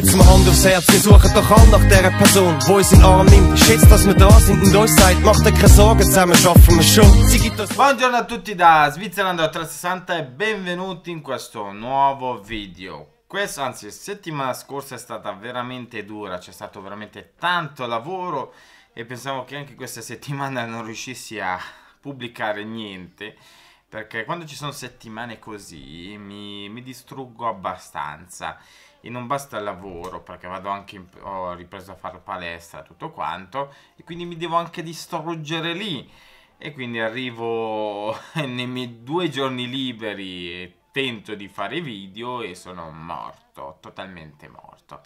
Heb's mir Hand aufs Herz, wir suchen doch alle nach dieser Person, wo uns in Arm nimmt. Schätzt, dass wir da sind und euch seid, macht euch keine Sorgen, zusammen schaffen wir schon. Buongiorno a tutti da Svizzerlando 360 e benvenuti in questo nuovo video. Questa, anzi, settimana scorsa è stata veramente dura, c'è stato veramente tanto lavoro e pensavo che anche questa settimana non riuscissi a pubblicare niente perché quando ci sono settimane così mi, mi distruggo abbastanza e non basta il lavoro perché vado anche in, ho ripreso a fare palestra tutto quanto e quindi mi devo anche distruggere lì e quindi arrivo nei miei due giorni liberi e tento di fare video e sono morto, totalmente morto.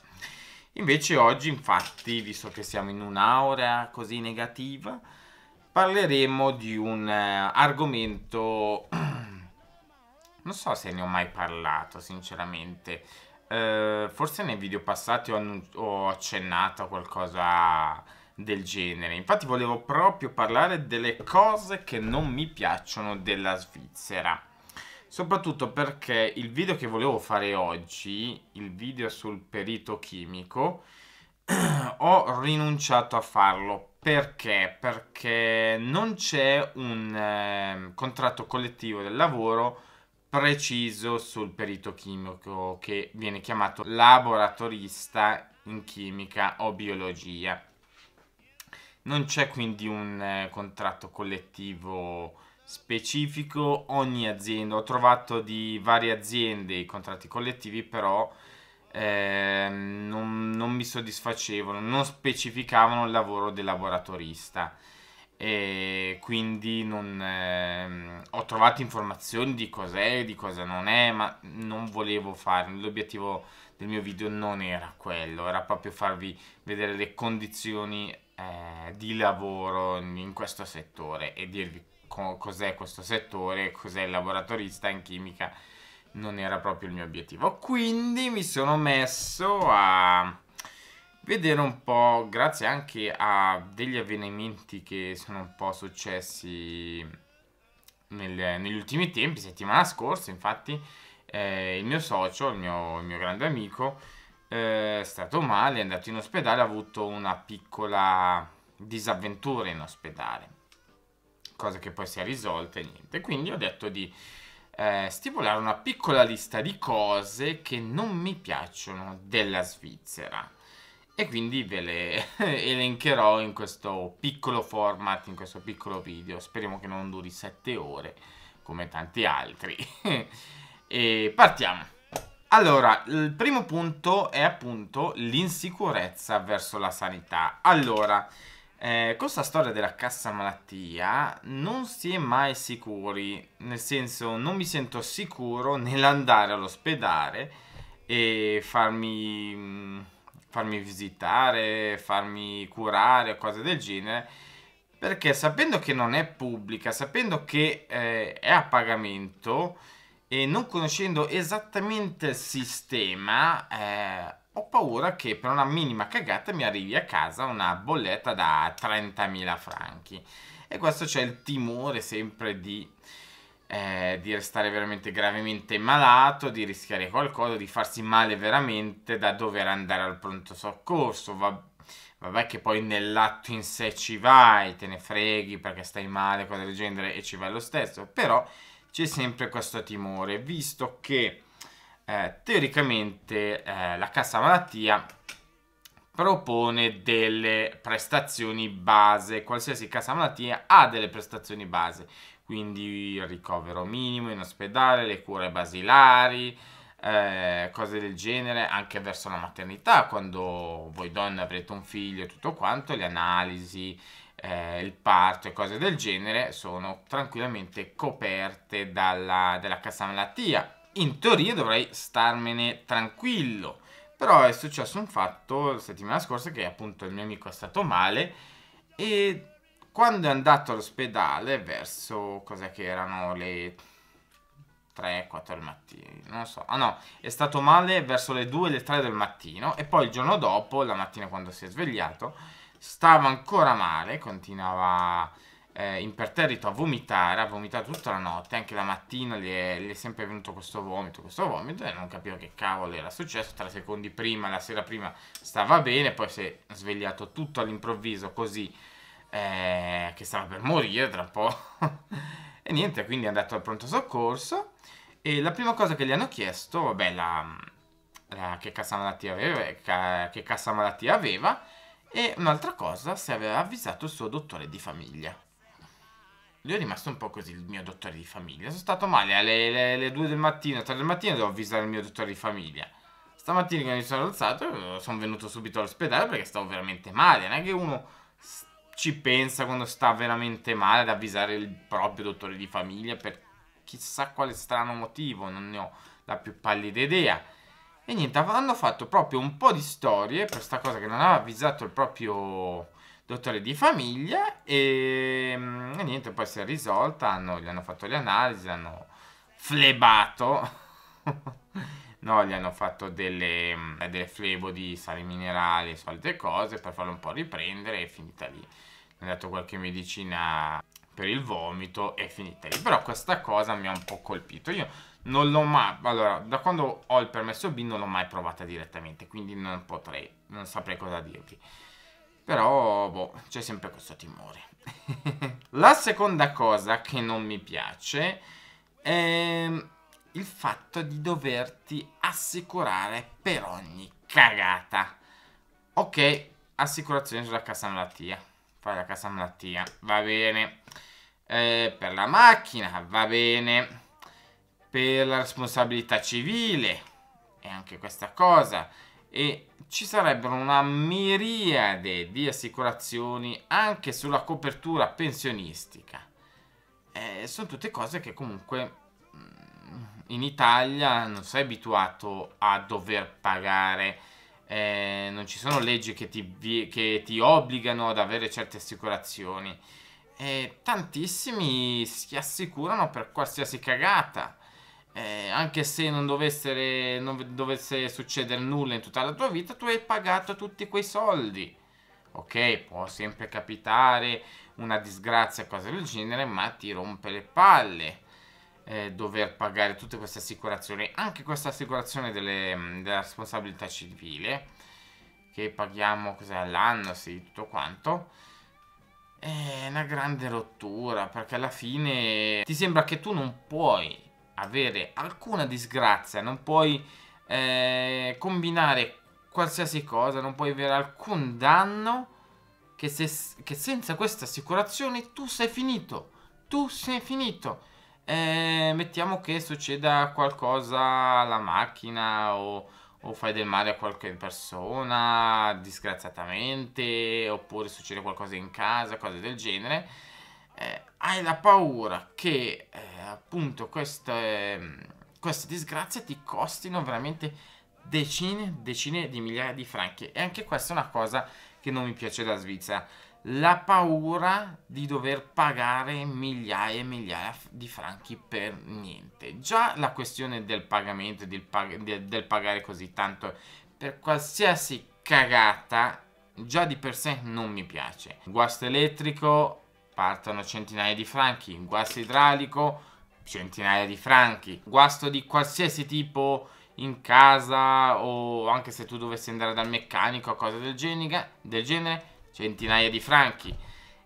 Invece oggi infatti, visto che siamo in un'aura così negativa, parleremo di un eh, argomento non so se ne ho mai parlato, sinceramente eh, forse nei video passati ho, ho accennato a qualcosa del genere. Infatti volevo proprio parlare delle cose che non mi piacciono della Svizzera. Soprattutto perché il video che volevo fare oggi, il video sul perito chimico, ho rinunciato a farlo perché? Perché non c'è un eh, contratto collettivo del lavoro preciso sul perito chimico che viene chiamato laboratorista in chimica o biologia. Non c'è quindi un eh, contratto collettivo specifico, ogni azienda, ho trovato di varie aziende i contratti collettivi, però eh, non, non, mi soddisfacevano, non specificavano il lavoro del laboratorista e quindi non, eh, ho trovato informazioni di cos'è e di cosa non è, ma non volevo farlo. L'obiettivo del mio video non era quello, era proprio farvi vedere le condizioni eh, di lavoro in questo settore e dirvi co cos'è questo settore, cos'è il laboratorista in chimica. Non era proprio il mio obiettivo. Quindi mi sono messo a vedere un po', grazie anche a degli avvenimenti che sono un po' successi nel, negli ultimi tempi, settimana scorsa infatti, eh, il mio socio, il mio, il mio grande amico, eh, è stato male, è andato in ospedale, ha avuto una piccola disavventura in ospedale, cosa che poi si è risolta e niente. Quindi ho detto di eh, stipulare una piccola lista di cose che non mi piacciono della Svizzera e quindi ve le elencherò in questo piccolo format, in questo piccolo video. Speriamo che non duri 7 ore come tanti altri. e partiamo. Allora, il primo punto è appunto l'insicurezza verso la sanità. Allora, eh, questa storia della cassa malattia non si è mai sicuri, nel senso non mi sento sicuro nell'andare all'ospedale e farmi mm, farmi visitare, farmi curare, o cose del genere, perché sapendo che non è pubblica, sapendo che eh, è a pagamento e non conoscendo esattamente il sistema, eh, ho paura che per una minima cagata mi arrivi a casa una bolletta da 30.000 franchi. E questo c'è il timore sempre di eh, di restare veramente gravemente malato, di rischiare qualcosa, di farsi male veramente da dover andare al pronto soccorso. Va, vabbè che poi nell'atto in sé ci vai, te ne freghi perché stai male, cose del genere e ci vai lo stesso, però c'è sempre questo timore, visto che eh, teoricamente eh, la cassa malattia propone delle prestazioni base, qualsiasi cassa malattia ha delle prestazioni base quindi il ricovero minimo in ospedale, le cure basilari, eh, cose del genere, anche verso la maternità, quando voi donne avrete un figlio e tutto quanto, le analisi, eh, il parto e cose del genere sono tranquillamente coperte dalla, dalla cassa malattia. In teoria dovrei starmene tranquillo, però è successo un fatto la settimana scorsa che appunto il mio amico è stato male e quando è andato all'ospedale, verso cosa che erano le 3-4 del mattino, non so. Ah no, è stato male verso le 2, le 3 del mattino e poi il giorno dopo, la mattina quando si è svegliato, stava ancora male, continuava eh, imperterrito a vomitare, ha vomitato tutta la notte, anche la mattina gli è, gli è, sempre venuto questo vomito, questo vomito e non capivo che cavolo era successo, tre secondi prima, la sera prima stava bene, poi si è svegliato tutto all'improvviso così eh, che stava per morire tra un po'. e niente, quindi è andato al pronto soccorso e la prima cosa che gli hanno chiesto, vabbè, la, la, che, cassa malattia aveva, eh, ca, che cassa malattia aveva e un'altra cosa, se aveva avvisato il suo dottore di famiglia. Lui è rimasto un po' così, il mio dottore di famiglia. Sono stato male alle, alle, alle 2 del mattino, 3 del mattino devo avvisare il mio dottore di famiglia. Stamattina che mi sono alzato sono venuto subito all'ospedale perché stavo veramente male. Non è che uno ci pensa quando sta veramente male ad avvisare il proprio dottore di famiglia per chissà quale strano motivo, non ne ho la più pallida idea. E niente, hanno fatto proprio un po' di storie per questa cosa che non aveva avvisato il proprio dottore di famiglia e, mm, e niente, poi si è risolta, hanno, gli hanno fatto le analisi, hanno flebato no? Gli hanno fatto delle, mm, delle flebo di sali minerali e solite cose per farlo un po' riprendere e finita lì. Mi hanno dato qualche medicina per il vomito e finita lì. Però questa cosa mi ha un po' colpito. Io non l'ho mai... Allora, da quando ho il permesso B non l'ho mai provata direttamente, quindi non potrei, non saprei cosa dirvi. Però, boh, c'è sempre questo timore. La seconda cosa che non mi piace è il fatto di doverti assicurare per ogni cagata. Ok, assicurazione sulla cassa malattia. Fai la cassa malattia, va bene. Eh, per la macchina, va bene. Per la responsabilità civile, e anche questa cosa. E ci sarebbero una miriade di assicurazioni anche sulla copertura pensionistica. Eh, sono tutte cose che comunque in Italia non sei abituato a dover pagare, eh, non ci sono leggi che ti, che ti, obbligano ad avere certe assicurazioni. E tantissimi si assicurano per qualsiasi cagata. Eh, anche se non dovesse, non dovesse succedere nulla in tutta la tua vita, tu hai pagato tutti quei soldi. Ok, può sempre capitare una disgrazia, cose del genere, ma ti rompe le palle eh, dover pagare tutte queste assicurazioni, anche questa assicurazione delle, mm, della responsabilità civile, che paghiamo all'anno, sì, tutto quanto. È una grande rottura, perché alla fine ti sembra che tu non puoi avere alcuna disgrazia, non puoi eh, combinare qualsiasi cosa, non puoi avere alcun danno che, se, che senza queste assicurazioni tu sei finito, tu sei finito eh, mettiamo che succeda qualcosa alla macchina o, o, fai del male a qualche persona disgraziatamente oppure succede qualcosa in casa, cose del genere, eh, hai la paura che eh, appunto queste, queste disgrazie ti costino veramente decine e decine di migliaia di franchi e anche questa è una cosa che non mi piace da Svizzera la paura di dover pagare migliaia e migliaia di franchi per niente. Già la questione del pagamento, del, pag del pagare così tanto per qualsiasi cagata, già di per sé non mi piace. Guasto elettrico, partono centinaia di franchi, guasto idraulico, centinaia di franchi, guasto di qualsiasi tipo in casa o anche se tu dovessi andare dal meccanico o cose del genere, del genere centinaia di franchi.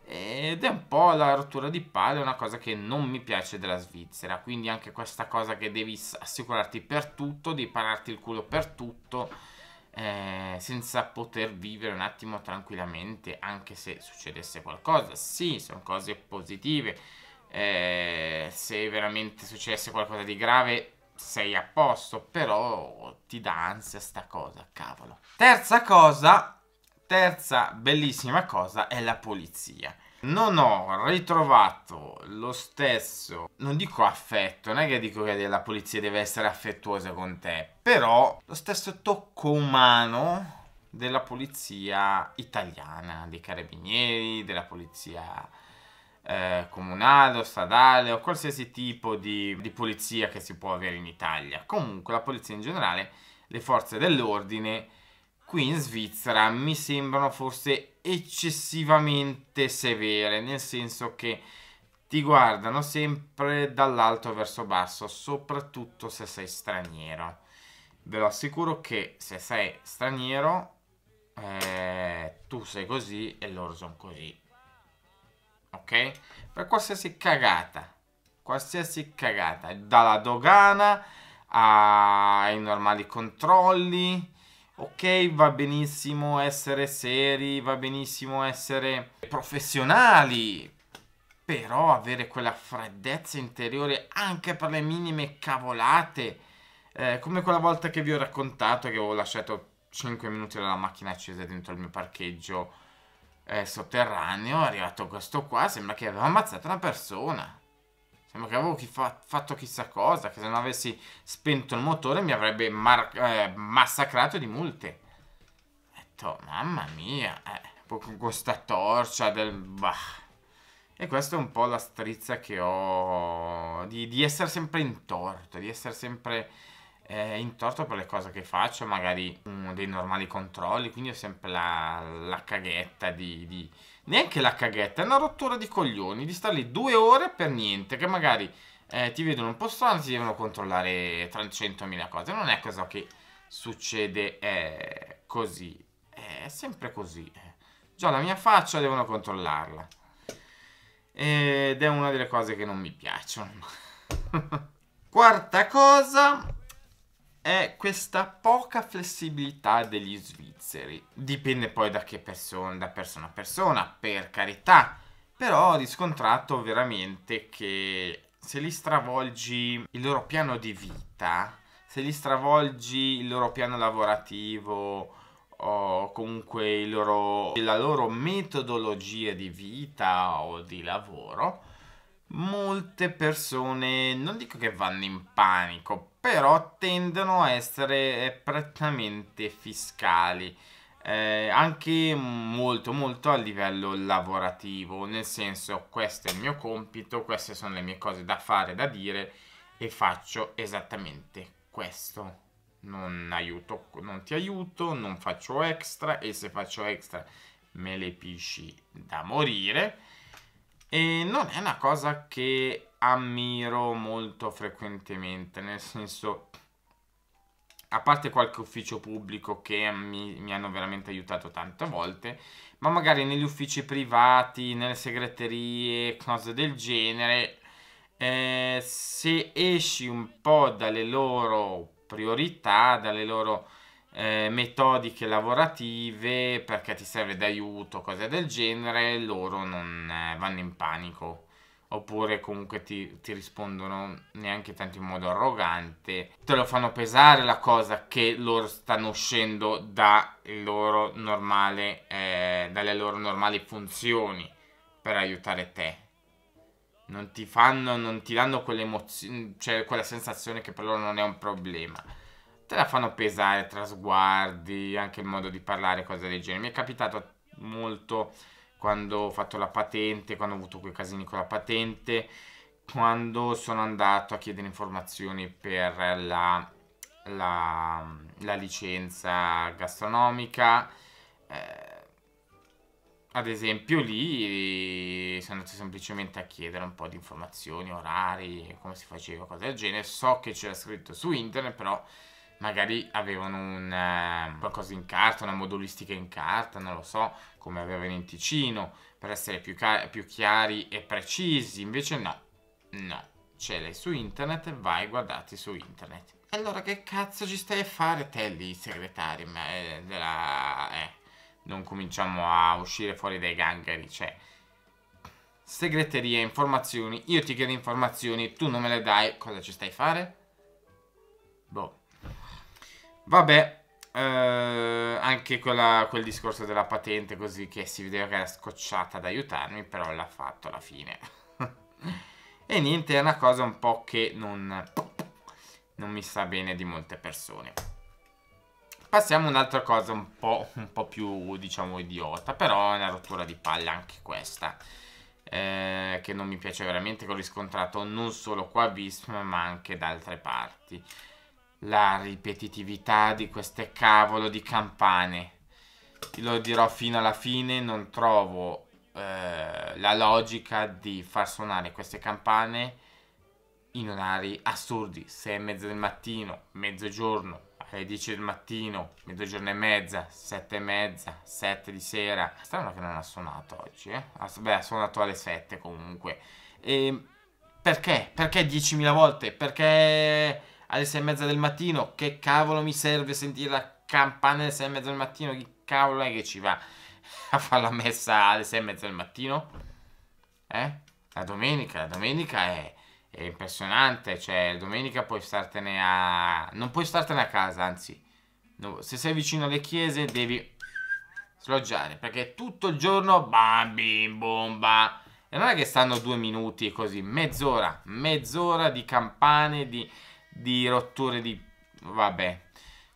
Ed è un po' la rottura di palle, una cosa che non mi piace della Svizzera. Quindi anche questa cosa che devi assicurarti per tutto, di pararti il culo per tutto, eh, senza poter vivere un attimo tranquillamente, anche se succedesse qualcosa. Sì, sono cose positive. Eh, se veramente succedesse qualcosa di grave, sei a posto, però ti dà ansia sta cosa, cavolo. Terza cosa Terza bellissima cosa è la polizia. Non ho ritrovato lo stesso, non dico affetto, non è che dico che la polizia deve essere affettuosa con te, però lo stesso tocco umano della polizia italiana, dei carabinieri, della polizia eh, comunale o stradale o qualsiasi tipo di, di polizia che si può avere in Italia. Comunque la polizia in generale, le forze dell'ordine qui in Svizzera mi sembrano forse eccessivamente severe, nel senso che ti guardano sempre dall'alto verso basso, soprattutto se sei straniero. Ve lo assicuro che se sei straniero, eh, tu sei così e loro sono così. Ok? Per qualsiasi cagata, qualsiasi cagata, dalla dogana ai normali controlli, Ok, va benissimo essere seri, va benissimo essere professionali, però avere quella freddezza interiore anche per le minime cavolate, eh, come quella volta che vi ho raccontato che ho lasciato 5 minuti dalla macchina accesa dentro il mio parcheggio eh, sotterraneo, è arrivato questo qua, sembra che aveva ammazzato una persona. Sembra avevo chi fa fatto chissà cosa, che se non avessi spento il motore mi avrebbe eh, massacrato di multe. Ho detto, mamma mia, eh, con questa torcia del... Bah. E questa è un po' la strizza che ho di, di essere sempre in torto, di essere sempre eh, in torto per le cose che faccio, magari um, dei normali controlli, quindi ho sempre la, la caghetta di, di neanche la caghetta, è una rottura di coglioni di stare lì due ore per niente, che magari eh, ti vedono un po' strano, ti devono controllare 300.000 cose, non è cosa che succede eh, così, eh, è sempre così, eh. già la mia faccia devono controllarla ed è una delle cose che non mi piacciono. Quarta cosa, è questa poca flessibilità degli svizzeri. Dipende poi da che persona, da persona a persona, per carità, però ho riscontrato veramente che se li stravolgi il loro piano di vita, se li stravolgi il loro piano lavorativo o comunque loro, la loro metodologia di vita o di lavoro, molte persone non dico che vanno in panico, però tendono a essere eh, prettamente fiscali. Eh, anche molto molto a livello lavorativo nel senso questo è il mio compito queste sono le mie cose da fare da dire e faccio esattamente questo non aiuto non ti aiuto non faccio extra e se faccio extra me le pisci da morire e non è una cosa che ammiro molto frequentemente, nel senso, a parte qualche ufficio pubblico che mi, mi hanno veramente aiutato tante volte, ma magari negli uffici privati, nelle segreterie, cose del genere, eh, se esci un po' dalle loro priorità, dalle loro eh, metodiche lavorative perché ti serve d'aiuto, cose del genere, loro non eh, vanno in panico. Oppure comunque ti, ti rispondono neanche tanto in modo arrogante. Te lo fanno pesare la cosa che loro stanno uscendo da loro normale, eh, dalle loro normali funzioni per aiutare te. Non ti fanno, non ti danno quell'emozione, cioè quella sensazione che per loro non è un problema te la fanno pesare tra sguardi, anche il modo di parlare, cose del genere. Mi è capitato molto quando ho fatto la patente, quando ho avuto quei casini con la patente, quando sono andato a chiedere informazioni per la, la, la licenza gastronomica. Eh, ad esempio lì sono andato semplicemente a chiedere un po' di informazioni, orari, come si faceva, cose del genere. So che c'era scritto su internet, però magari avevano un, eh, qualcosa in carta, una modulistica in carta, non lo so, come avevano in Ticino, per essere più, più chiari e precisi, invece no, no, ce l'hai su internet, vai guardati su internet. Allora che cazzo ci stai a fare te lì, segretario, ma, eh, della, eh, non cominciamo a uscire fuori dai gangheri, cioè segreteria, informazioni, io ti chiedo informazioni, tu non me le dai, cosa ci stai a fare? Boh. Vabbè, eh, anche quella, quel discorso della patente così che si vedeva che era scocciata ad aiutarmi, però l'ha fatto alla fine. e niente, è una cosa un po' che non, non mi sta bene di molte persone. Passiamo a un'altra cosa un po', un po', più, diciamo, idiota, però è una rottura di palla anche questa. Eh, che non mi piace veramente, che ho riscontrato non solo qua a Vism, ma anche da altre parti la ripetitività di queste cavolo di campane. Lo dirò fino alla fine, non trovo eh, la logica di far suonare queste campane in orari assurdi, 6 e mezza del mattino, mezzogiorno, alle 10 del mattino, mezzogiorno e mezza, 7 e mezza, 7 di sera. Strano che non ha suonato oggi, eh? Beh, ha suonato alle 7 comunque. E ehm, perché? Perché 10.000 volte? Perché alle 6 e mezza del mattino. Che cavolo mi serve sentire la campana alle 6 e mezza del mattino? Chi cavolo è che ci va a fare la messa alle 6 e mezza del mattino? Eh? La domenica, la domenica è, è impressionante. Cioè, la domenica puoi startene a. Non puoi startene a casa, anzi. No, se sei vicino alle chiese devi sloggiare perché tutto il giorno bam bim bomba e non è che stanno due minuti così mezz'ora mezz'ora di campane di di rotture di... Vabbè,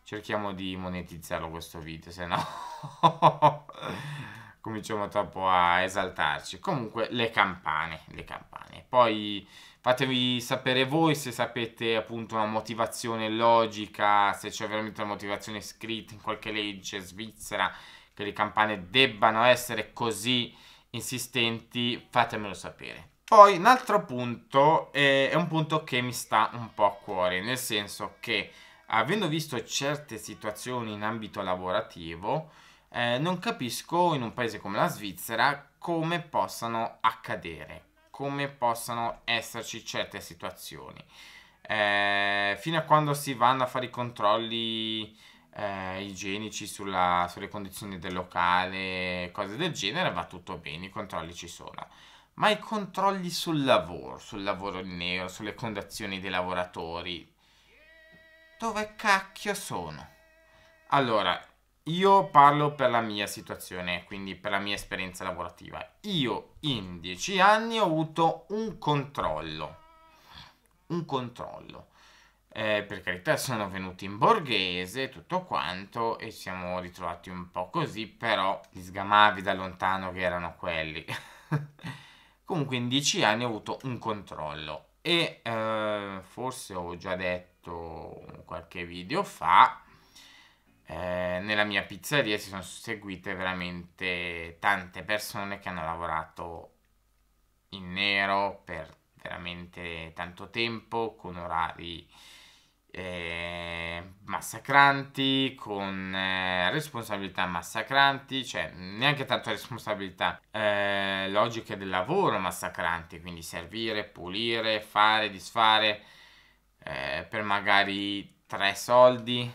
cerchiamo di monetizzarlo questo video, se no cominciamo troppo a esaltarci. Comunque le campane, le campane. Poi fatemi sapere voi se sapete appunto una motivazione logica, se c'è veramente una motivazione scritta in qualche legge svizzera che le campane debbano essere così insistenti, fatemelo sapere. Poi un altro punto eh, è un punto che mi sta un po' a cuore, nel senso che avendo visto certe situazioni in ambito lavorativo, eh, non capisco in un paese come la Svizzera come possano accadere, come possano esserci certe situazioni. Eh, fino a quando si vanno a fare i controlli eh, igienici sulla, sulle condizioni del locale, cose del genere, va tutto bene, i controlli ci sono ma i controlli sul lavoro, sul lavoro nero, sulle condizioni dei lavoratori. Dove cacchio sono? Allora, io parlo per la mia situazione, quindi per la mia esperienza lavorativa. Io in dieci anni ho avuto un controllo. Un controllo. Eh, per carità sono venuti in borghese tutto quanto e ci siamo ritrovati un po' così, però gli sgamavi da lontano che erano quelli. comunque in 10 anni ho avuto un controllo e eh, forse ho già detto qualche video fa eh, nella mia pizzeria si sono seguite veramente tante persone che hanno lavorato in nero per veramente tanto tempo con orari eh, massacranti, con eh, responsabilità massacranti, cioè neanche tanto responsabilità, eh, logiche del lavoro massacranti, quindi servire, pulire, fare, disfare eh, per magari tre soldi.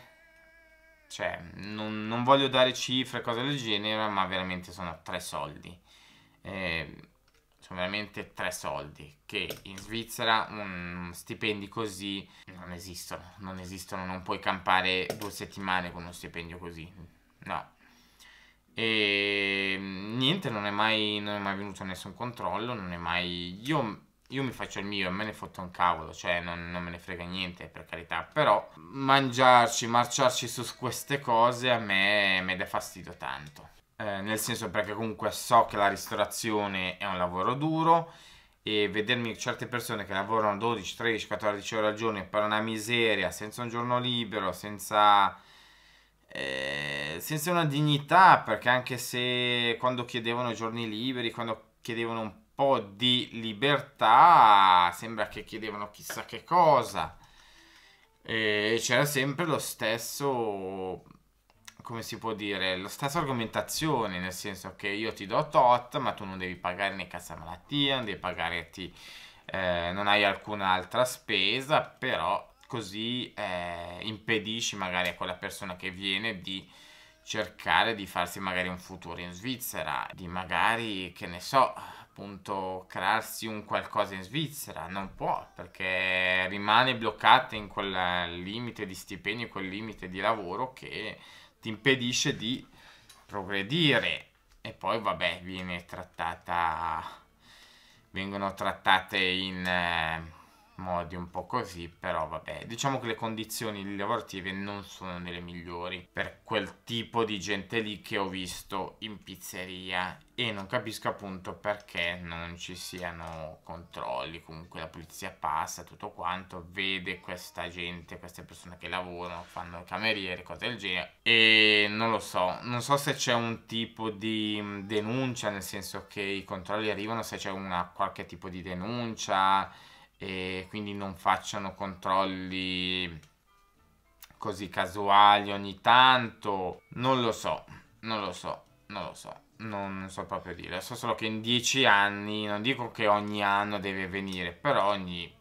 Cioè, non, non, voglio dare cifre, cose del genere, ma veramente sono tre soldi. Eh, cioè veramente tre soldi, che in Svizzera un stipendi così non esistono, non esistono, non puoi campare due settimane con uno stipendio così, no. E ehm, niente, non è mai, non è mai venuto nessun controllo, non è mai... Io, io mi faccio il mio e me ne fotto un cavolo, cioè non, non me ne frega niente, per carità, però mangiarci, marciarci su queste cose a me, mi dà fastidio tanto. Eh, nel senso perché comunque so che la ristorazione è un lavoro duro e vedermi certe persone che lavorano 12, 13, 14 ore al giorno per una miseria, senza un giorno libero, senza, eh, senza una dignità, perché anche se quando chiedevano giorni liberi, quando chiedevano un po' di libertà, sembra che chiedevano chissà che cosa. E c'era sempre lo stesso come si può dire, la stessa argomentazione, nel senso che io ti do tot, ma tu non devi pagare né cassa malattia, non devi pagare, ti, eh, non hai alcuna altra spesa, però così eh, impedisci magari a quella persona che viene di cercare di farsi magari un futuro in Svizzera, di magari, che ne so, appunto crearsi un qualcosa in Svizzera, non può perché rimane bloccata in quel limite di stipendio, quel limite di lavoro che ti impedisce di progredire. E poi, vabbè, viene trattata... Vengono trattate in... Eh, modi un po' così, però vabbè, diciamo che le condizioni lavorative non sono delle migliori per quel tipo di gente lì che ho visto in pizzeria e non capisco appunto perché non ci siano controlli, comunque la polizia passa, tutto quanto, vede questa gente, queste persone che lavorano, fanno cameriere, cose del genere e non lo so, non so se c'è un tipo di mm, denuncia, nel senso che i controlli arrivano se c'è una qualche tipo di denuncia e quindi non facciano controlli così casuali ogni tanto. Non lo so, non lo so, non lo so. Non so proprio dire, so solo che in dieci anni, non dico che ogni anno deve venire, però ogni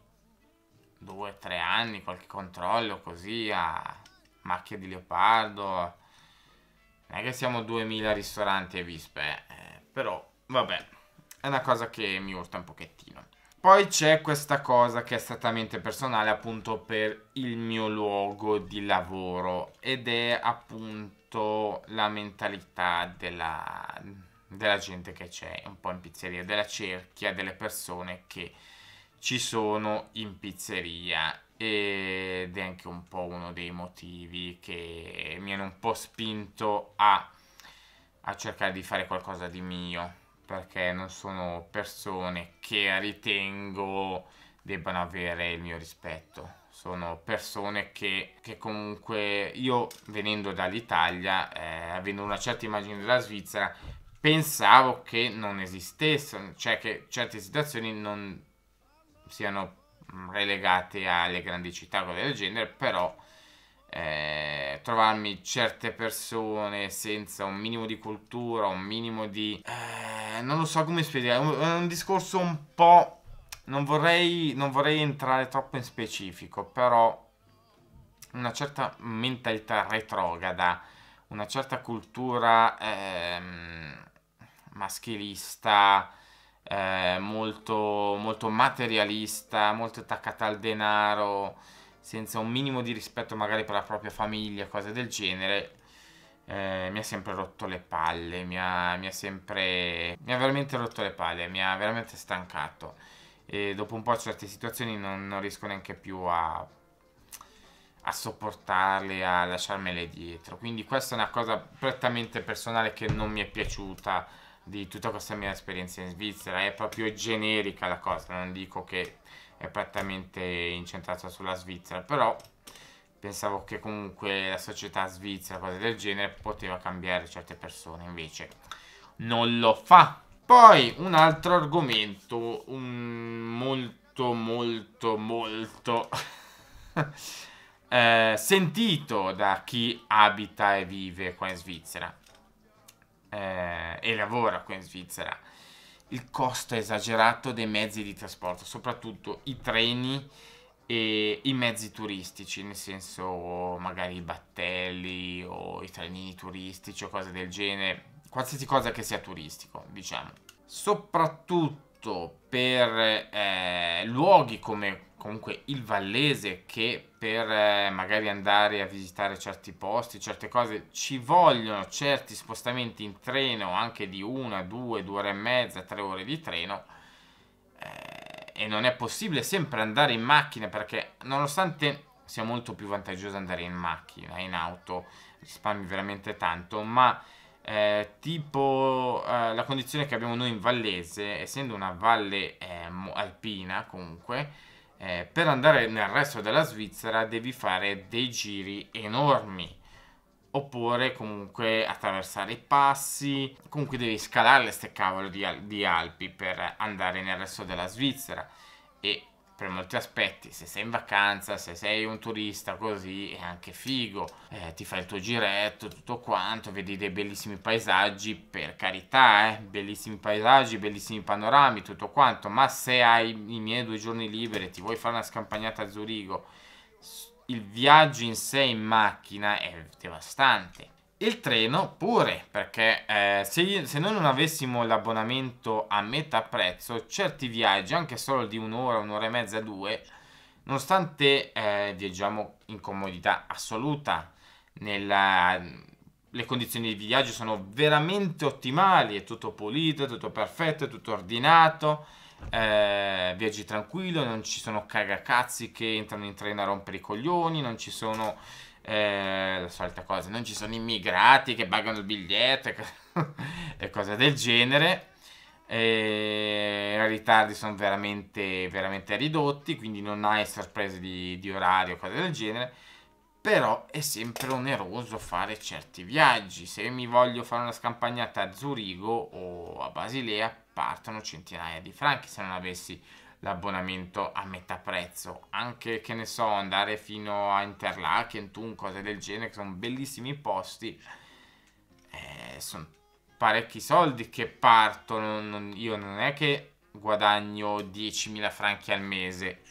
due o tre anni qualche controllo così a macchia di leopardo. Non è che siamo 2000 ristoranti e vispe, eh, però vabbè, è una cosa che mi urta un pochettino. Poi c'è questa cosa che è strettamente personale appunto per il mio luogo di lavoro ed è appunto la mentalità della, della gente che c'è un po' in pizzeria, della cerchia delle persone che ci sono in pizzeria ed è anche un po' uno dei motivi che mi hanno un po' spinto a, a cercare di fare qualcosa di mio perché non sono persone che ritengo debbano avere il mio rispetto. Sono persone che, che comunque io venendo dall'Italia, eh, avendo una certa immagine della Svizzera, pensavo che non esistessero, cioè che certe situazioni non siano relegate alle grandi città o cose del genere, però eh, trovarmi certe persone senza un minimo di cultura, un minimo di... Eh, non lo so come spiegare, è un, un discorso un po'... Non vorrei, non vorrei entrare troppo in specifico, però una certa mentalità retrograda, una certa cultura ehm, maschilista, eh, molto, molto materialista, molto attaccata al denaro, senza un minimo di rispetto magari per la propria famiglia, cose del genere, eh, mi ha sempre rotto le palle, mi ha, mi ha sempre... mi ha veramente rotto le palle, mi ha veramente stancato. E dopo un po' certe situazioni non, non riesco neanche più a, a sopportarle, a lasciarmele dietro. Quindi questa è una cosa prettamente personale che non mi è piaciuta di tutta questa mia esperienza in Svizzera. È proprio generica la cosa, non dico che è prettamente incentrata sulla Svizzera, però pensavo che comunque la società svizzera, cose del genere, poteva cambiare certe persone, invece non lo fa. Poi un altro argomento un molto molto molto eh, sentito da chi abita e vive qua in Svizzera eh, e lavora qui in Svizzera il costo esagerato dei mezzi di trasporto, soprattutto i treni e i mezzi turistici, nel senso magari i battelli o i trenini turistici o cose del genere, qualsiasi cosa che sia turistico, diciamo. Soprattutto soprattutto per eh, luoghi come comunque il Vallese che per eh, magari andare a visitare certi posti, certe cose, ci vogliono certi spostamenti in treno anche di una, due, due ore e mezza, tre ore di treno eh, e non è possibile sempre andare in macchina perché nonostante sia molto più vantaggioso andare in macchina, in auto, risparmi veramente tanto, ma eh, tipo eh, la condizione che abbiamo noi in Vallese, essendo una valle eh, alpina comunque, eh, per andare nel resto della Svizzera devi fare dei giri enormi oppure comunque attraversare i passi, comunque devi scalare queste cavolo di, di Alpi per andare nel resto della Svizzera e per molti aspetti. Se sei in vacanza, se sei un turista così, è anche figo. Eh, ti fai il tuo giretto, tutto quanto, vedi dei bellissimi paesaggi, per carità, eh? bellissimi paesaggi, bellissimi panorami, tutto quanto. Ma se hai i miei due giorni liberi e ti vuoi fare una scampagnata a Zurigo, il viaggio in sé in macchina è devastante il treno pure, perché eh, se, se, noi non avessimo l'abbonamento a metà prezzo, certi viaggi, anche solo di un'ora, un'ora e mezza, due, nonostante eh, viaggiamo in comodità assoluta, nella, le condizioni di viaggio sono veramente ottimali, è tutto pulito, è tutto perfetto, è tutto ordinato, eh, viaggi tranquillo, non ci sono cagacazzi che entrano in treno a rompere i coglioni, non ci sono eh, la solita cosa, non ci sono immigrati che pagano il biglietto e cose del genere. Eh, I ritardi sono veramente, veramente ridotti, quindi non hai sorprese di, di orario o cose del genere. Però è sempre oneroso fare certi viaggi. Se mi voglio fare una scampagnata a Zurigo o a Basilea, partono centinaia di franchi se non avessi l'abbonamento a metà prezzo. Anche, che ne so, andare fino a Interlaken, Thun, cose del genere, che sono bellissimi posti. Eh, sono parecchi soldi che partono. io non è che guadagno 10.000 franchi al mese.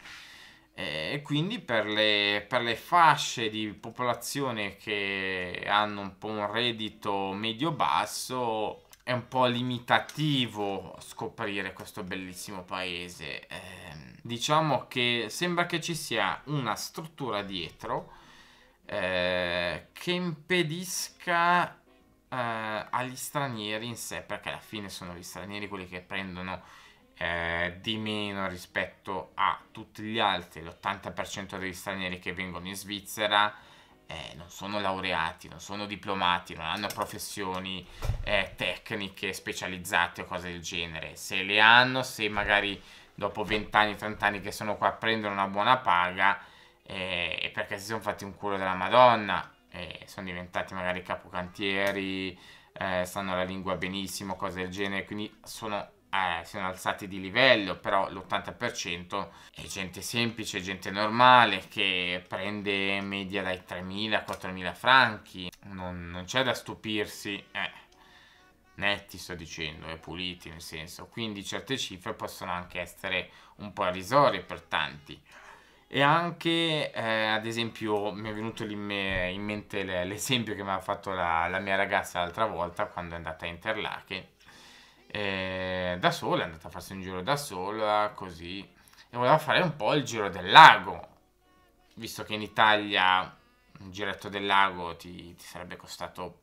Eh, e quindi per le, per le fasce di popolazione che hanno un po' un reddito medio-basso, è un po' limitativo scoprire questo bellissimo paese. Eh, diciamo che sembra che ci sia una struttura dietro eh, che impedisca eh, agli stranieri in sé, perché alla fine sono gli stranieri quelli che prendono eh, di meno rispetto a tutti gli altri, l'80% degli stranieri che vengono in Svizzera eh, non sono laureati, non sono diplomati, non hanno professioni eh, tecniche specializzate o cose del genere. Se le hanno, se magari dopo 20 anni, 30 anni che sono qua a prendere una buona paga, eh, è perché si sono fatti un culo della Madonna, eh, sono diventati magari capocantieri, eh, sanno la lingua benissimo, cose del genere, quindi sono eh, siano alzati di livello, però l'80% è gente semplice, gente normale che prende media dai 3.000-4.000 franchi, non, non c'è da stupirsi, eh, netti sto dicendo, è puliti nel senso, quindi certe cifre possono anche essere un po' irrisorie per tanti. E anche, eh, ad esempio, mi è venuto in mente l'esempio che mi ha fatto la, la mia ragazza l'altra volta quando è andata a Interlaken eh, da sola, è andata a farsi un giro da sola, così, e voleva fare un po' il giro del lago, visto che in Italia un giretto del lago ti, ti sarebbe costato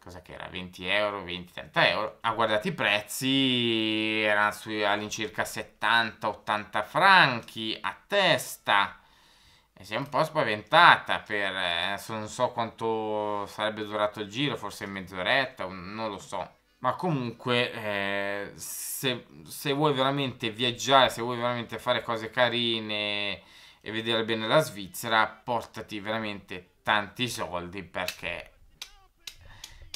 cosa che era 20 euro, 20, 30 euro. Ha ah, guardato i prezzi, erano all'incirca 70-80 franchi a testa. E si è un po' spaventata per... Eh, adesso non so quanto sarebbe durato il giro, forse mezz'oretta, non lo so ma comunque eh, se, se, vuoi veramente viaggiare, se vuoi veramente fare cose carine e vedere bene la Svizzera, portati veramente tanti soldi perché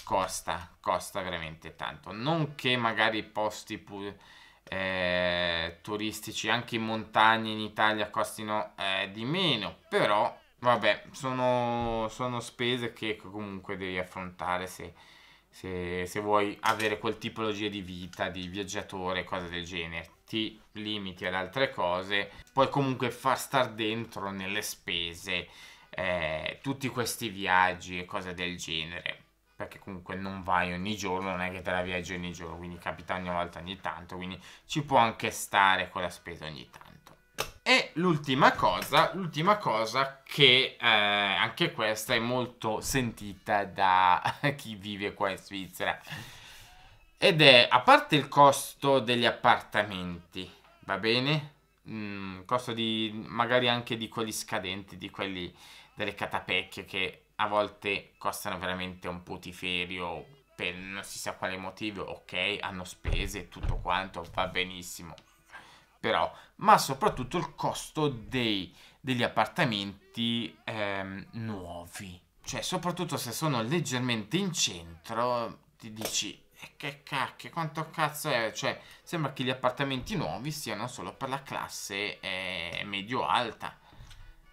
costa, costa veramente tanto. Non che magari i posti pur, eh, turistici anche in montagna in Italia costino eh, di meno, però vabbè, sono, sono spese che comunque devi affrontare se se, se vuoi avere quel tipologia di vita, di viaggiatore, cose del genere, ti limiti ad altre cose, puoi comunque far star dentro nelle spese eh, tutti questi viaggi e cose del genere perché comunque non vai ogni giorno, non è che te la viaggi ogni giorno, quindi capita ogni volta ogni tanto, quindi ci può anche stare con la spesa ogni tanto. E l'ultima cosa, l'ultima cosa che eh, anche questa è molto sentita da chi vive qua in Svizzera. Ed è, a parte il costo degli appartamenti, va bene? Mm, costo di, magari anche di quelli scadenti, di quelli delle catapecchie che a volte costano veramente un putiferio per non si sa quale motivo, ok, hanno spese e tutto quanto, va benissimo però, ma soprattutto il costo dei, degli appartamenti ehm, nuovi. Cioè, soprattutto se sono leggermente in centro, ti dici eh, che cacchio, quanto cazzo è? Cioè, sembra che gli appartamenti nuovi siano solo per la classe eh, medio-alta.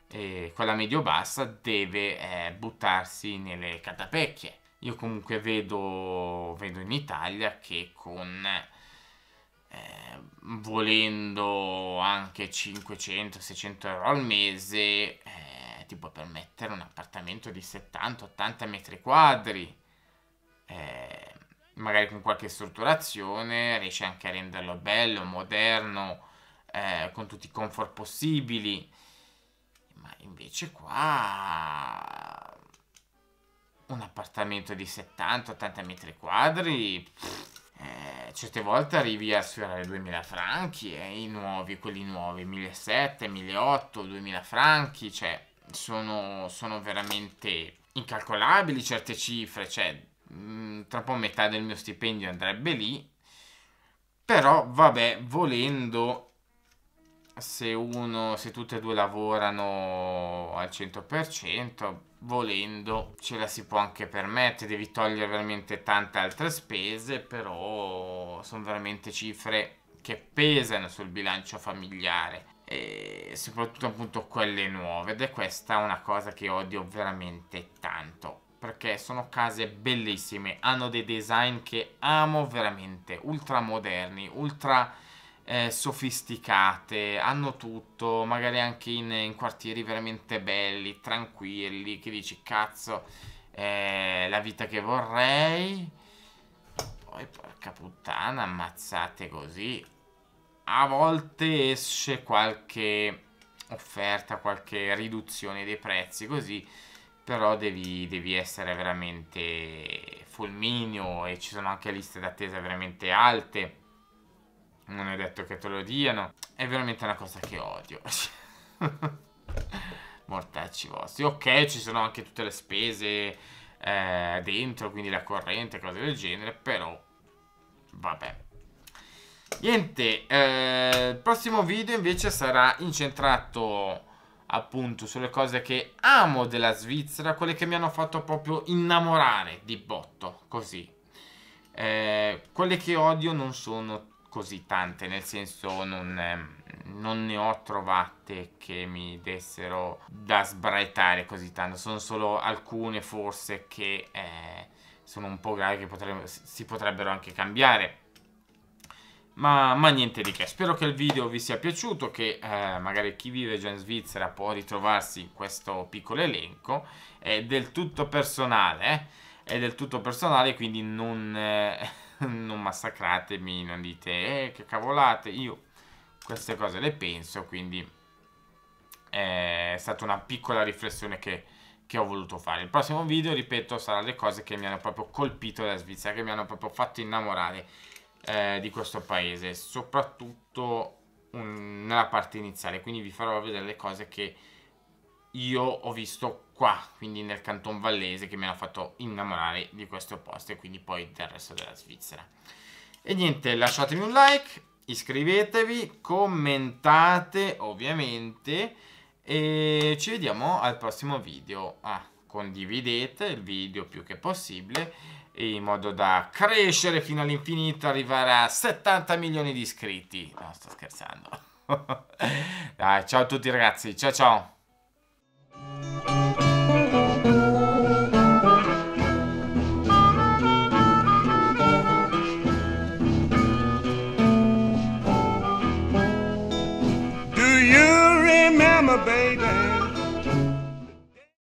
E quella medio-bassa deve eh, buttarsi nelle catapecchie. Io comunque vedo, vedo in Italia che con Ehm, volendo anche 500-600 euro al mese, eh, ti puoi permettere un appartamento di 70-80 metri quadri. Eh, magari con qualche strutturazione riesci anche a renderlo bello, moderno, eh, con tutti i comfort possibili. Ma invece qua un appartamento di 70-80 metri quadri... Pff, eh, certe volte arrivi a sfiorare 2000 franchi e eh, i nuovi, quelli nuovi, 1700, 1800, 2000 franchi, cioè sono, sono veramente incalcolabili certe cifre, cioè mh, mm, tra po' metà del mio stipendio andrebbe lì, però vabbè, volendo se uno, se tutte e due lavorano al 100%, volendo ce la si può anche permettere, devi togliere veramente tante altre spese, però sono veramente cifre che pesano sul bilancio familiare e soprattutto appunto quelle nuove ed è questa una cosa che odio veramente tanto perché sono case bellissime, hanno dei design che amo veramente, ultra, moderni, ultra eh, sofisticate, hanno tutto, magari anche in, in, quartieri veramente belli, tranquilli, che dici cazzo, eh, la vita che vorrei. Poi porca puttana, ammazzate così. A volte esce qualche offerta, qualche riduzione dei prezzi, così però devi, devi essere veramente fulmineo e ci sono anche liste d'attesa veramente alte non è detto che te lo diano. È veramente una cosa che odio. Mortacci vostri. Ok, ci sono anche tutte le spese eh, dentro, quindi la corrente, cose del genere, però vabbè. Niente, eh, il prossimo video invece sarà incentrato appunto sulle cose che amo della Svizzera, quelle che mi hanno fatto proprio innamorare di botto, così. Eh, quelle che odio non sono così tante, nel senso non, ehm, non, ne ho trovate che mi dessero da sbraitare così tanto, sono solo alcune forse che eh, sono un po' gravi che potrebbe, si potrebbero anche cambiare. Ma, ma, niente di che, spero che il video vi sia piaciuto, che eh, magari chi vive già in Svizzera può ritrovarsi in questo piccolo elenco, è del tutto personale, eh. è del tutto personale quindi non... Eh, non massacratemi, non dite, eh, che cavolate, io queste cose le penso, quindi è stata una piccola riflessione che, che ho voluto fare. Il prossimo video, ripeto, sarà le cose che mi hanno proprio colpito della Svizzera, che mi hanno proprio fatto innamorare eh, di questo paese, soprattutto un, nella parte iniziale, quindi vi farò vedere le cose che io ho visto qua, quindi nel Canton Vallese, che mi hanno fatto innamorare di questo posto e quindi poi del resto della Svizzera. E niente, lasciatemi un like, iscrivetevi, commentate ovviamente e ci vediamo al prossimo video. Ah, condividete il video più che possibile in modo da crescere fino all'infinito, arrivare a 70 milioni di iscritti. No, sto scherzando. Dai, ciao a tutti ragazzi, ciao ciao.